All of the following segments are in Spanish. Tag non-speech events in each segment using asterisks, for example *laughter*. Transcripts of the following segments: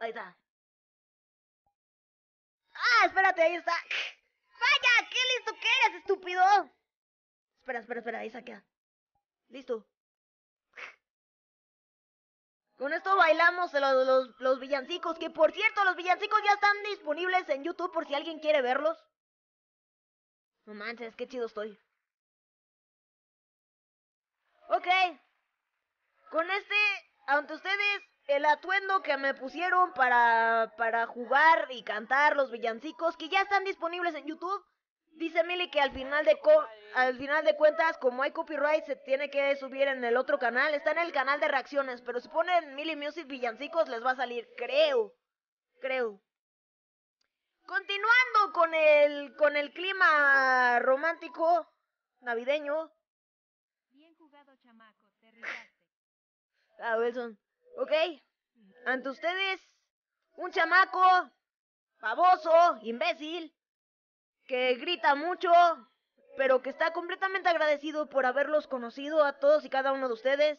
Ahí está. ¡Ah, espérate! Ahí está. ¡Vaya! ¡Qué listo que eres, estúpido! Espera, espera, espera. Ahí saquea. Listo. Con esto bailamos los, los, los, villancicos, que por cierto, los villancicos ya están disponibles en YouTube por si alguien quiere verlos. No manches, qué chido estoy. Ok. Con este, ante ustedes, el atuendo que me pusieron para, para jugar y cantar los villancicos que ya están disponibles en YouTube. Dice Mili que al final de al final de cuentas, como hay copyright, se tiene que subir en el otro canal. Está en el canal de reacciones, pero si ponen Mili Music Villancicos les va a salir, creo. Creo. Continuando con el con el clima romántico navideño. Bien jugado, chamaco, *laughs* Ah, Ok, ante ustedes, un chamaco, baboso, imbécil, que grita mucho, pero que está completamente agradecido por haberlos conocido a todos y cada uno de ustedes,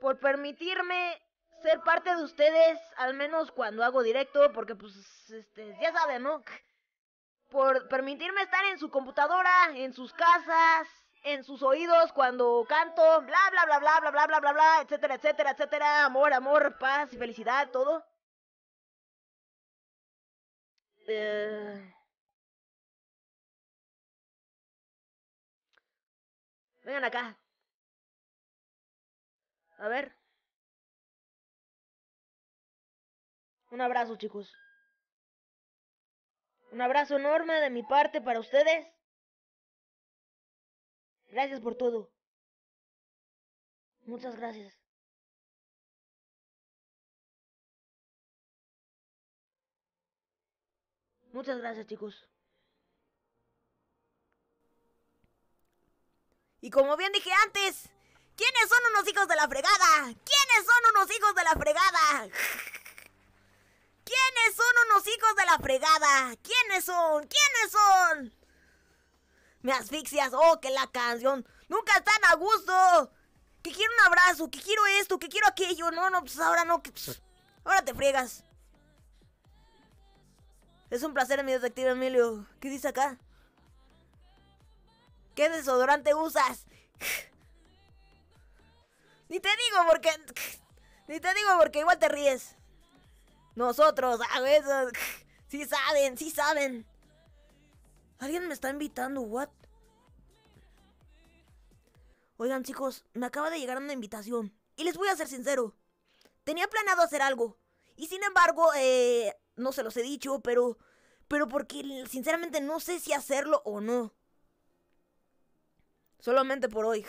por permitirme ser parte de ustedes, al menos cuando hago directo, porque pues, este, ya saben, ¿no? Por permitirme estar en su computadora, en sus casas, en sus oídos cuando canto, bla, bla, bla, bla, bla, bla, bla, bla, bla, etcétera, etcétera, etcétera, amor, amor, paz y felicidad, todo. Eh. Vengan acá. A ver. Un abrazo, chicos. Un abrazo enorme de mi parte para ustedes. Gracias por todo. Muchas gracias. Muchas gracias, chicos. Y como bien dije antes, ¿quiénes son unos hijos de la fregada? ¿Quiénes son unos hijos de la fregada? ¿Quiénes son unos hijos de la fregada? ¿Quiénes son? ¿Quiénes son? Me asfixias. Oh, que la canción. Nunca están a gusto. Que quiero un abrazo, que quiero esto, que quiero aquello. No, no, pues ahora no. Pues, ahora te friegas. Es un placer, mi detective Emilio. ¿Qué dice acá? ¿Qué desodorante usas? *laughs* Ni te digo porque. *laughs* Ni te digo porque igual te ríes. Nosotros, a veces. *laughs* Sí saben, sí saben. Alguien me está invitando, what? Oigan chicos, me acaba de llegar una invitación. Y les voy a ser sincero. Tenía planeado hacer algo. Y sin embargo, eh, no se los he dicho, pero... Pero porque sinceramente no sé si hacerlo o no. Solamente por hoy.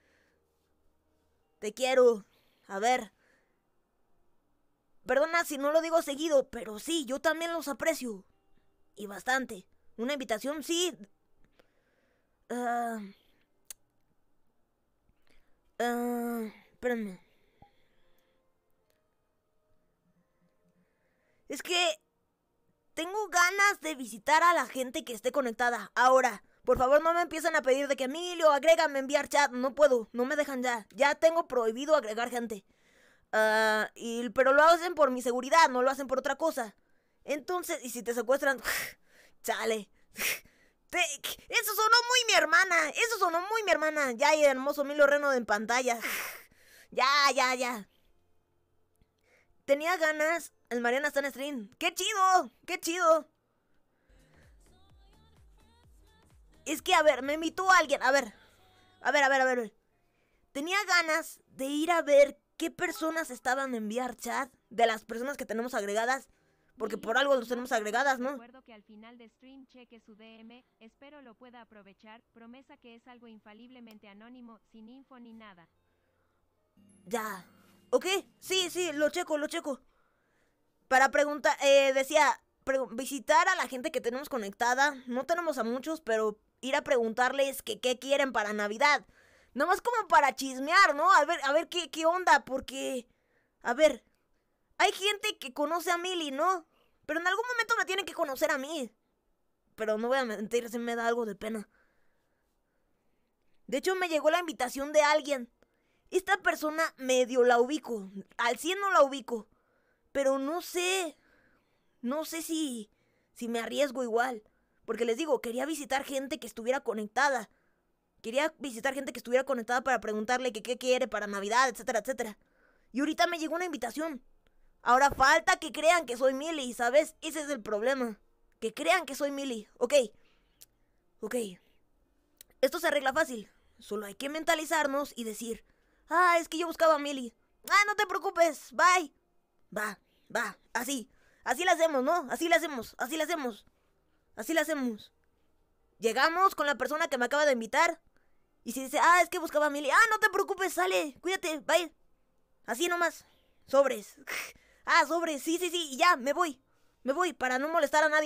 *laughs* Te quiero. A ver. Perdona si no lo digo seguido, pero sí, yo también los aprecio. Y bastante. Una invitación, sí. Ah. Ah, es que tengo ganas de visitar a la gente que esté conectada. Ahora, por favor no me empiecen a pedir de que Emilio, agrégame, enviar chat. No puedo, no me dejan ya. Ya tengo prohibido agregar gente. Ah, y, pero lo hacen por mi seguridad, no lo hacen por otra cosa. Entonces, ¿y si te secuestran? *laughs* Chale. *laughs* Eso sonó muy mi hermana. Eso sonó muy mi hermana. Ya, hay hermoso Milo Reno en pantalla. *laughs* Ya, ya, ya. Tenía ganas. El Mariana está en stream. ¡Qué chido! ¡Qué chido! Es que, a ver, me invitó alguien. A ver. A ver, a ver, a ver. Tenía ganas de ir a ver qué personas estaban enviar chat, De las personas que tenemos agregadas. Porque por algo los tenemos agregadas, ¿no? Recuerdo que al final de stream cheque su DM, espero lo pueda aprovechar, promesa que es algo infaliblemente anónimo, sin info ni nada. Ya. ¿Ok? Sí, sí, lo checo, lo checo. Para preguntar, eh, decía, visitar a la gente que tenemos conectada, no tenemos a muchos, pero ir a preguntarles que qué quieren para Navidad. Nomás como para chismear, ¿no? A ver, a ver qué, qué onda, porque... A ver, hay gente que conoce a Milly, ¿no? Pero en algún momento me tienen que conocer a mí. Pero no voy a mentir, se me da algo de pena. De hecho, me llegó la invitación de alguien. Esta persona medio la ubico. Al 100 no la ubico. Pero no sé. No sé si. Si me arriesgo igual. Porque les digo, quería visitar gente que estuviera conectada. Quería visitar gente que estuviera conectada para preguntarle qué quiere para Navidad, etcétera, etcétera. Y ahorita me llegó una invitación. Ahora falta que crean que soy Millie, ¿sabes? Ese es el problema. Que crean que soy Millie. Ok. Ok. Esto se arregla fácil. Solo hay que mentalizarnos y decir, ah, es que yo buscaba a Millie. Ah, no te preocupes. Bye. Va, va. Así. Así lo hacemos, ¿no? Así la hacemos. Así la hacemos. Así la hacemos. Llegamos con la persona que me acaba de invitar. Y si dice, ah, es que buscaba a Millie. Ah, no te preocupes, sale. Cuídate. Bye. Así nomás. Sobres. *laughs* Ah, sobre, sí, sí, sí, ya, me voy. Me voy para no molestar a nadie.